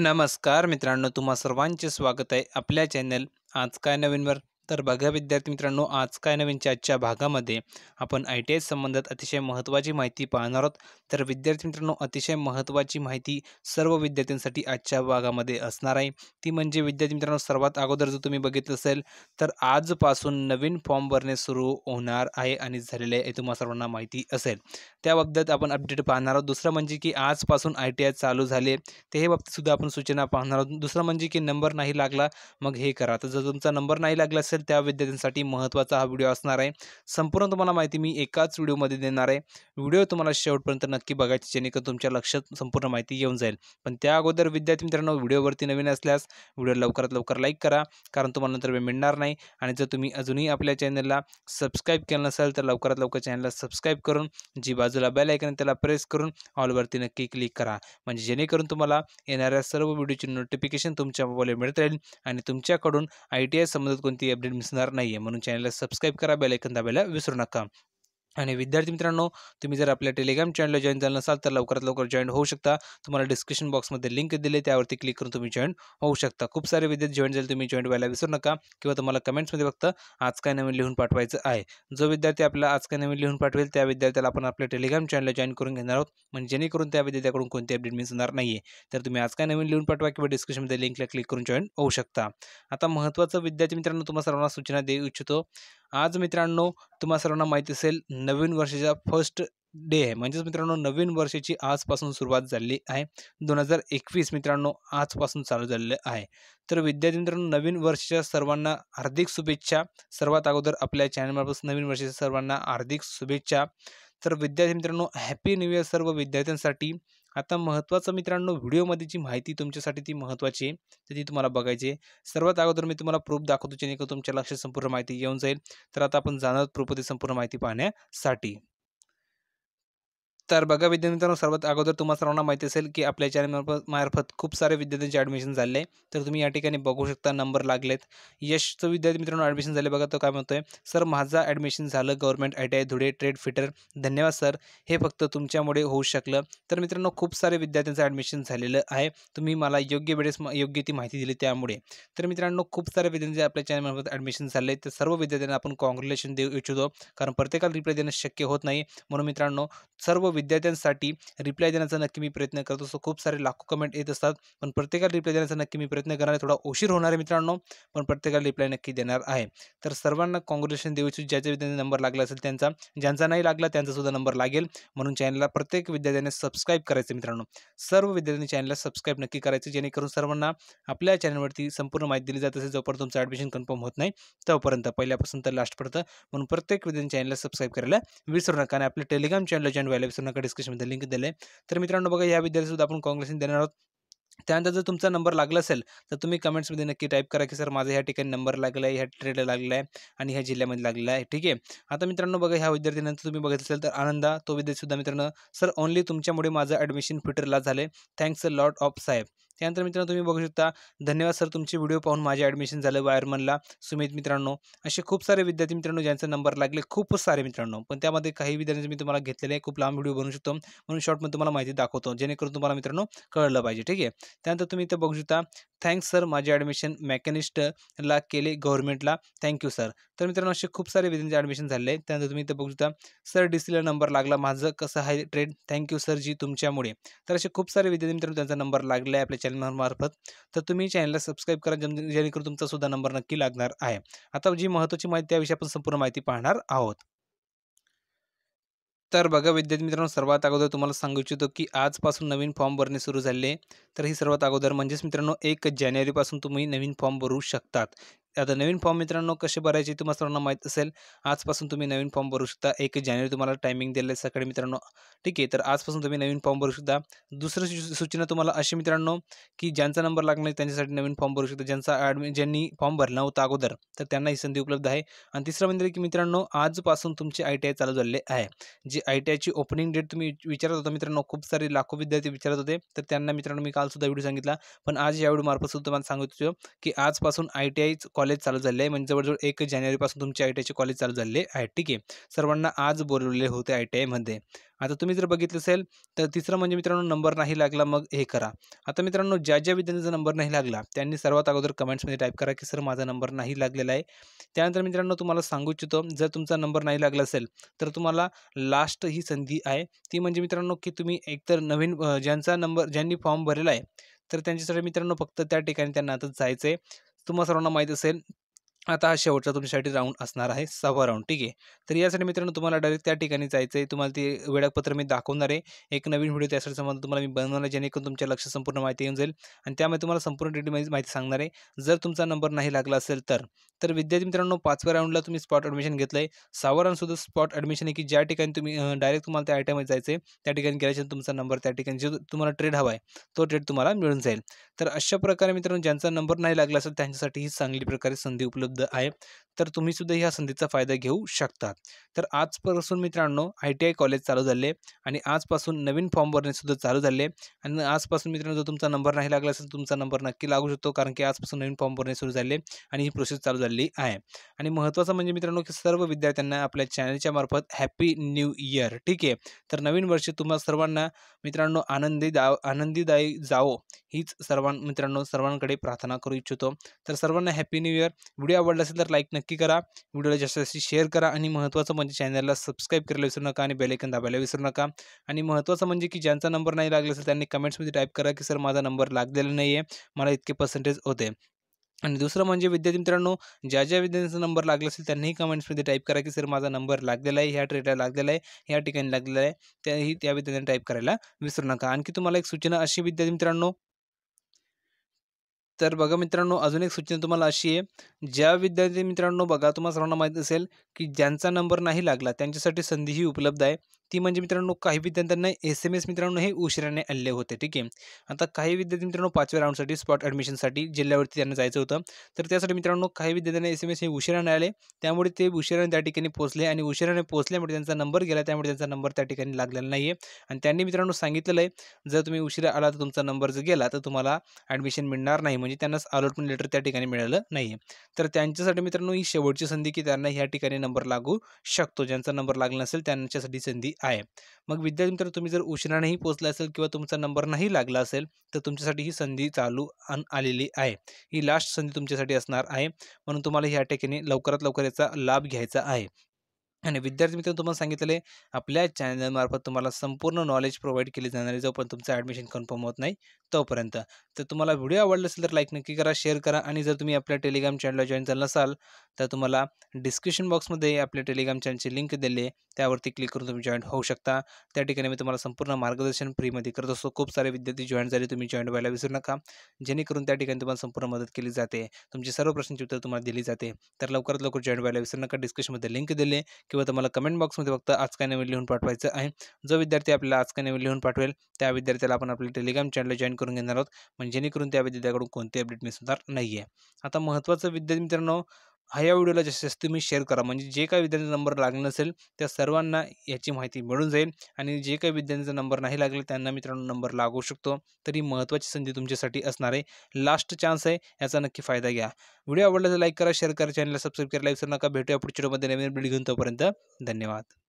नमस्कार मित्रांनो तुम्हा सर्वांचे स्वागत आहे आपल्या चॅनल आज काय नवीनवर तर बघा विद्यार्थी मित्रांनो आज काय नवीनच्या आजच्या भागामध्ये आपण आय टी आय संबंधात अतिशय महत्त्वाची माहिती पाहणार आहोत तर विद्यार्थी मित्रांनो अतिशय महत्त्वाची माहिती सर्व विद्यार्थ्यांसाठी आजच्या भागामध्ये असणार आहे ती म्हणजे विद्यार्थी मित्रांनो सर्वात अगोदर जर तुम्ही बघितलं असेल तर आजपासून नवीन फॉर्म भरणे सुरू होणार आहे आणि झालेले आहे तुम्हाला सर्वांना माहिती असेल त्याबाबत आपण अपडेट पाहणार आहोत दुसरं म्हणजे की आजपासून आय टी आय चालू झाले ते हे बाबतीतसुद्धा आपण सूचना पाहणार आहोत दुसरं म्हणजे की नंबर नाही लागला मग हे करा तर जर तुमचा नंबर नाही लागला असेल त्या विद्यार्थ्यांसाठी महत्त्वाचा हा व्हिडिओ असणार आहे संपूर्ण तुम्हाला माहिती मी एकाच व्हिडिओमध्ये देणार आहे व्हिडिओ तुम्हाला शेवटपर्यंत नक्की बघायची जेणेकरून तुमच्या लक्षात संपूर्ण माहिती येऊन जाईल पण त्या अगोदर विद्यार्थी मित्रांनो व्हिडिओवरती नवीन असल्यास व्हिडिओ लवकरात लवकर लाईक करा कारण तुम्हाला नंतर वेळ मिळणार नाही आणि जर तुम्ही अजूनही आपल्या चॅनलला सबस्क्राईब केलं नसेल तर लवकरात लवकर चॅनलला सबस्क्राईब करून जी बाजूला बेल ऐकन त्याला प्रेस करून ऑलवरती नक्की क्लिक करा म्हणजे जेणेकरून तुम्हाला येणाऱ्या सर्व व्हिडिओची नोटिफिकेशन तुमच्या मोबाईलवर मिळत राहील आणि तुमच्याकडून आय टी आय संबंधित कोणती अपडेट मिसणार नाही आहे म्हणून चॅनलला सबस्क्राईब करा बेलायकन दाबायला विसरू नका आणि विद्यार्थी मित्रांनो तुम्ही जर आपल्या टेलिग्राम चॅनलला जॉईन झालं नसाल तर लवकरात लवकर जॉईन होऊ शकता तुम्हाला डिस्क्रिप्शन बॉक्समध्ये लिंक दिली त्यावरती क्लिक करून तुम्ही जॉईन होऊ शकता खूप सारे विद्यार्थी जॉईन झाले तुम्ही जॉईन व्हायला विसरू नका किंवा तुम्हाला कमेंट्समध्ये फक्त आज काय नवीन लिहून पाठवायचं आहे जो विद्यार्थी आपल्याला आज काय नवीन लिहून पाठवेल त्या विद्यार्थ्याला आपण आपल्या टेलिग्राम चॅनलला जॉईन करून घेणार आहोत म्हणजे जेणेकरून त्या विद्यार्थ्याकडून कोणती अपडेट मिस होणार नाही तर तुम्ही आज काय नवीन लिहून पाठवा किंवा डिस्क्रिप्शनमध्ये लिंकला क्लिक करून जॉईन होऊ शकता आता महत्त्वाचं विद्यार्थी मित्रांनो तुम्हाला सर्वांना सूचना देऊ इच्छितो आज मित्रांनो तुम्हाला सर्वांना माहिती असेल नवीन वर्षाचा फर्स्ट डे आहे म्हणजेच मित्रांनो नवीन वर्षाची आजपासून सुरुवात झाली आहे दोन हजार एकवीस मित्रांनो आजपासून चालू झालेलं आहे तर विद्यार्थी मित्रांनो नवीन वर्षाच्या सर्वांना हार्दिक शुभेच्छा सर्वात अगोदर आपल्या चॅनलमार्फत नवीन वर्षाच्या सर्वांना हार्दिक शुभेच्छा तर विद्यार्थी मित्रांनो हॅपी न्यू इयर सर्व विद्यार्थ्यांसाठी आता महत्त्वाचं मित्रांनो व्हिडिओमध्ये जी माहिती तुमच्यासाठी ती महत्त्वाची आहे तर ती तुम्हाला बघायची सर्वात अगोदर मी तुम्हाला प्रूफ दाखवतो जेणेकरून तुमच्या लक्षात संपूर्ण माहिती येऊन जाईल तर आता आपण जाणार प्रूफमध्ये संपूर्ण माहिती पाहण्यासाठी तर बघा विद्यार्थी सर्वात अगोदर तुम्हाला सर्वांना माहिती असेल की आपल्या चॅनल मार्फत खूप सारे विद्यार्थ्यांचे ॲडमिशन झाले आहे तर तुम्ही या ठिकाणी बघू शकता नंबर लागलेत यशचं विद्यार्थी मित्रांनो ॲडमिशन झाले बघा तो काय म्हणतोय सर माझा ॲडमिशन झालं government I T I Dhule trade fitter धन्यवाद सर हे फक्त तुमच्यामुळे होऊ शकलं तर मित्रांनो खूप सारे विद्यार्थ्यांचं ॲडमिशन झालेलं आहे तुम्ही मला योग्य वेळेस योग्य ती माहिती दिली त्यामुळे तर मित्रांनो खूप सारे विद्यार्थी आपल्या चॅनलमार्फत ॲडमिशन झाले तर सर्व विद्यार्थ्यांना आपण कॉन्ग्रॅच्युलेशन देऊ इच्छितो कारण प्रत्येकाला रिप्लाय देणं शक्य होत नाही म्हणून मित्रांनो सर्व विद्यार्थ्यांसाठी रिप्लाय देण्याचा नक्की मी प्रयत्न करतो सो खूप सारे लाखो कमेंट येत असतात पण प्रत्येकाला रिप्लाय देण्याचा नक्की मी प्रयत्न करणार आहे थोडा उशीर होणार आहे मित्रांनो पण प्रत्येकाला रिप्लाय नक्की देणार आहे तर सर्वांना कॉन्ग्रेच्युलेशन देऊ इच्छित ज्याच्या विद्यार्थ्यांना नंबर लागला असेल त्यांचा ज्यांचा नाही लागला त्यांचा सुद्धा नंबर लागेल म्हणून चॅनलला प्रत्येक विद्यार्थ्याने सबस्क्राईब करायचं मित्रांनो सर्व विद्यार्थ्यांनी चॅनलला सबस्क्राईब नक्की करायचं जेणेकरून सर्वांना आपल्या चॅनलवरती संपूर्ण माहिती दिली जात असेल जोपर्यंत तुमचं ॲडमिशन कन्फर्म होत नाही तोपर्यंत पहिल्यापासून तर लास्टपर्यंत म्हणून प्रत्येक विद्यार्थी चॅनलला सबस्क्राईब करायला विसरू नका आणि आपल्या टेलिग्राम चॅनलला जॉईन व्हायला विसरू नका डिस्क्रिप्शनमध्ये लिंक दिले तर मित्रांनो बघा या विद्यार्थीसुद्धा आपण काँग्रेसने देणार आहोत त्यानंतर जर तुमचा नंबर लागला असेल तर तुम्ही कमेंट्समध्ये नक्की टाईप करा की सर माझा ह्या ठिकाणी नंबर लागला आहे ह्या ट्रेडला लागला आहे आणि ह्या जिल्ह्यामध्ये लागला आहे ठीक आहे आता मित्रांनो बघा ह्या विद्यार्थ्यांनंतर तुम्ही बघत असेल तर आनंदा तो विद्यार्थीसुद्धा मित्रांनो सर ओनली तुमच्यामुळे माझं ॲडमिशन फिटरला झाले थँक्स अ लॉट ऑफ साहेब त्यानंतर मित्रांनो तुम्हें बघू शकता धन्यवाद सर तुम्हें वीडियो पाहून माझे ॲडमिशन झालं वायरमनला सुमित मित्रांनो असे सारे विद्यार्थी मित्रों ज्यांचे नंबर लगे खूपच सारे मित्रों पण कहीं विद्यार्थी विद्यार्थ्यांचे मी तुम्हाला घेतलेले आहे खूप लांब व्हिडिओ शॉर्ट शकतो तुम्हारा शॉर्टमध्ये दाखो जेनेकर तुम्हारा मित्रों तुम्हाला पाजे ठीक है त्यानंतर तुम्ही इथं बघू शकता थँक्स सर माझे ॲडमिशन मेकॅनिस्टला केले थैंक यू सर तर मित्रांनो असे सारे विद्यार्थी ॲडमिशन झाले आहे त्यानंतर तुम्ही इथं शकता सर डी सीला नंबर लागला माझं कसं आहे ट्रेड यू सर जी तुमच्यामुळे तर असे खूप सारे विद्यार्थी मित्रों त्यांचा नंबर लगे अपने मार्फत तर तुम्ही चॅनलला सबस्क्राईब करा जेणेकरून तुमचा सुद्धा नंबर नक्की लागणार आहे आता जी महत्वाची माहिती त्याविषयी आपण संपूर्ण माहिती पाहणार आहोत तर बघा विद्यार्थी मित्रांनो सर्वात अगोदर तुम्हाला सांगू इच्छितो की आजपासून नवीन फॉर्म भरणे सुरू झाले तर ही सर्वात अगोदर म्हणजेच मित्रांनो एक जानेवारीपासून तुम्ही नवीन फॉर्म भरू शकतात आता नवीन फॉर्म मित्रांनो कसे भरायचे तुम्हाला सर्वांना माहीत असेल आजपासून तुम्ही नवीन फॉर्म भरू शकता एक जानेवारी तुम्हाला टायमिंग दिलेलं आहे सकाळी मित्रांनो ठीक आहे तर आजपासून तुम्ही नवीन फॉर्म भरू शकता दुसरं सूचना तुम्हाला अशी मित्रांनो की ज्यांचा नंबर लागणार त्यांच्यासाठी नवीन फॉर्म भरू शकता ज्यांचा ॲडमि ज्यांनी फॉर्म भरला होता अगोदर तर त्यांना ही संधी उपलब्ध आहे आणि तिसरं म्हणजे की मित्रांनो आजपासून तुमची आय चालू झालेले आहे जी आय टी आयची ओपनिंग डेट तुम्ही विचारत होता मित्रांनो खूप सारे लाखो विद्यार्थी विचारत होते तर त्यांना मित्रांनो मी कालसुद्धा व्हिडिओ सांगितला पण आज या व्हिडिओ मार्फत सुद्धा तुम्हाला सांगितलं की आजपासून आय टी कॉलेज चालू झाले आहे म्हणजे जवळजवळ एक जानेवारीपासून तुमची आय टी कॉलेज चालू झाले आहे ठीक आहे सर्वांना आज बोलवले होते आय टी आयमध्ये आता तुम्ही जर बघितलं असेल तर तिसरं म्हणजे मित्रांनो नंबर नाही लागला मग हे करा आता मित्रांनो ज्या ज्या विद्यार्थ्यांचा नंबर नाही लागला त्यांनी सर्वात अगोदर कमेंट्समध्ये टाईप करा की सर माझा नंबर नाही लागलेला आहे त्यानंतर मित्रांनो तुम्हाला सांगू इच्छितो जर तुमचा नंबर नाही लागला असेल तर तुम्हाला लास्ट ही संधी आहे ती म्हणजे मित्रांनो की तुम्ही एकतर नवीन ज्यांचा नंबर ज्यांनी फॉर्म भरलेला आहे तर त्यांच्यासाठी मित्रांनो फक्त त्या ठिकाणी त्यांना आता जायचं आहे तुम्हाला सर्वांना माहीत असेल आता हा शेवटचा तुमच्यासाठी राऊंड असणार आहे सहावा राऊंड ठीक आहे तर यासाठी मित्रांनो तुम्हाला डायरेक्ट त्या ठिकाणी जायचं आहे तुम्हाला ते वेळापत्र मी दाखवणार आहे एक नवीन व्हिडिओ त्यासाठी संबंध तुम्हाला मी बनवणार आहे जेणेकरून तुमच्या लक्ष संपूर्ण माहिती येऊन जाईल आणि त्यामुळे तुम्हाला संपूर्ण डिटेल माहिती सांगणार आहे जर तुमचा नंबर नाही लागला असेल तर तर विद्यार्थी मित्रांनो पाचव्या राऊंडला तुम्ही स्पॉट ॲडमिशन घेतलं आहे सहावा राऊंडसुद्धा स्पॉट ॲडमिशन आहे की ज्या ठिकाणी तुम्ही डायरेक्ट तुम्हाला त्या आयटममध्ये जायचं आहे त्या ठिकाणी गेल्याच्या तुमचा नंबर त्या ठिकाणी जो तुम्हाला ट्रेड हवा आहे तो ट्रेड तुम्हाला मिळून जाईल तर अशा प्रकारे मित्रांनो ज्यांचा नंबर नाही लागला असेल त्यांच्यासाठी ही चांगली प्रकारे संधी उपलब्ध आहे तर तुम्ही सुद्धा ह्या संधीचा फायदा घेऊ शकता तर आजपासून मित्रांनो आय टी आय कॉलेज चालू झाले आणि आजपासून नवीन फॉर्म भरणेसुद्धा चालू झाले आणि आजपासून मित्रांनो जर तुमचा नंबर नाही लागला असेल तुमचा नंबर नक्की लागू शकतो कारण की आजपासून नवीन फॉर्म भरणे सुरू झाले आणि ही प्रोसेस चालू झाली आहे आणि महत्त्वाचं म्हणजे मित्रांनो की सर्व विद्यार्थ्यांना आपल्या चॅनलच्या मार्फत हॅपी न्यू इयर ठीक आहे तर नवीन वर्ष तुम्हाला सर्वांना मित्रांनो आनंदी दा आनंदीदायी जावो हीच सर्वां मित्रांनो सर्वांकडे प्रार्थना करू इच्छितो तर सर्वांना हॅपी न्यू इयर व्हिडिओ आवडला असेल तर लाईक नक्की करा व्हिडिओला जास्त जास्त शेअर करा आणि महत्त्वाचं म्हणजे चॅनलला सबस्क्राईब करायला विसरू नका आणि बेलायकन दाबायला विसरू नका आणि महत्त्वाचं म्हणजे की ज्यांचा नंबर नाही लागला असेल त्यांनी कमेंट्समध्ये टाईप करा की सर माझा नंबर लागलेला नाही मला इतके पर्सेंटेज होते आणि दुसरं म्हणजे विद्यार्थी मित्रांनो ज्या ज्या विद्यार्थ्यांचा नंबर लागला असेल त्यांनीही कमेंट्समध्ये टाईप करा की सर माझा नंबर लागलेला आहे ह्या ट्रेटला लागलेला आहे ह्या ठिकाणी लागलेला आहे त्याही त्या विद्यार्थ्यांनी टाईप करायला विसरू नका आणखी तुम्हाला एक सूचना अशी विद्यार्थी मित्रांनो तर बघा मित्रांनो अजून एक सूचना तुम्हाला अशी आहे ज्या विद्यार्थी मित्रांनो बघा तुम्हाला सर्वांना माहीत असेल की ज्यांचा नंबर नाही लागला त्यांच्यासाठी संधीही उपलब्ध आहे ती म्हणजे मित्रांनो काही विद्यार्थ्यांना एस एम एस मित्रांनो हे उशिराने आले होते ठीक आहे आता काही विद्यार्थी मित्रांनो पाचव्या राऊंडसाठी स्पॉट ॲडमिशनसाठी जिल्ह्यावरती त्यांना जायचं होतं तर त्यासाठी मित्रांनो काही विद्यार्थ्यांना एस एम एस हे उशिराने आले त्यामुळे ते उशिराने त्या ठिकाणी पोहोचले आणि उशिराने पोहोचल्यामुळे त्यांचा नंबर गेला त्यामुळे त्यांचा नंबर त्या ठिकाणी लागलेला नाही आहे आणि त्यांनी मित्रांनो सांगितलेलं आहे जर तुम्ही उशिरा आला तर तुमचा नंबर जर गेला तर तुम्हाला ॲडमिशन मिळणार नाही म्हणजे त्यांना अलॉटमेंट लेटर त्या ठिकाणी मिळालं नाही तर त्यांच्यासाठी मित्रांनो ही शेवटची संधी की त्यांना ह्या ठिकाणी नंबर लागू शकतो ज्यांचा नंबर लागला नसेल त्यांच्यासाठी संधी आहे मग विद्यार्थी मित्र तुम्ही जर उशिरानेही पोचला असेल किंवा तुमचा नंबर नाही लागला असेल तर तुमच्यासाठी ही संधी चालू आलेली आहे ही लास्ट संधी तुमच्यासाठी असणार आहे म्हणून तुम्हाला ह्या ठिकाणी लवकरात लवकर याचा लाभ घ्यायचा आहे आणि विद्यार्थी मित्रांनो तुम्हाला सांगितले आपल्या चॅनलमार्फत तुम्हाला संपूर्ण नॉलेज प्रोव्हाइड केली जाणार आहे जोपर्यंत तुमचं ॲडमिशन कन्फर्म होत नाही तोपर्यंत तर तुम्हाला व्हिडिओ आवडला असेल तर लाईक नक्की करा शेअर करा आणि जर तुम्ही आपल्या टेलिग्राम चॅनलला जॉईन झालं नसाल तर तुम्हाला डिस्क्रिप्शन बॉक्समध्ये आपल्या टेलिग्राम चॅनलची लिंक दिली त्यावरती क्लिक करून तुम्ही जॉईन होऊ शकता त्या ठिकाणी मी तुम्हाला संपूर्ण मार्गदर्शन फ्रीमध्ये करत असतो खूप सारे विद्यार्थी जॉईन झाले तुम्ही जॉईन व्हायला विसरू नका जेणेकरून त्या ठिकाणी तुम्हाला संपूर्ण मदत केली जाते तुमची सर्व प्रश्नांची उत्तर तुम्हाला दिली जाते तर लवकरात लवकर जॉईन व्हायला विसरू नका डिस्क्रिप्शनमध्ये लिंक दिली किंवा तुम्हाला कमेंट बॉक्समध्ये फक्त आज काय नवीन लिहून पाठवायचं आहे जो विद्यार्थी आपल्याला आज काय नवीन लिहून पाठवेल त्या विद्यार्थ्याला आपण आपल्या टेलिग्राम चॅनल जॉईन करून घेणार आहोत म्हणजे जेणेकरून त्या विद्यार्थ्याकडून कोणते अपडेट मिस होणार नाही आता महत्त्वाचं विद्यार्थी मित्रांनो हा या व्हिडिओला जास्तीत जास्त तुम्ही शेअर करा म्हणजे जे काही विद्यार्थ्यांचा नंबर लागला नसेल त्या सर्वांना याची माहिती मिळून जाईल आणि जे काही विद्यार्थ्यांचा नंबर नाही लागले त्यांना मित्रांनो नंबर लागू शकतो तरी महत्त्वाची संधी तुमच्यासाठी असणार आहे लास्ट चान्स आहे याचा नक्की फायदा घ्या व्हिडिओ आवडला तर लाईक करा शेअर करा चॅनलला सबस्क्राईब करायला विसरू नका भेटूया पुढच्या व्हिडिओमध्ये नवीन व्हिडिओ घेऊन तोपर्यंत धन्यवाद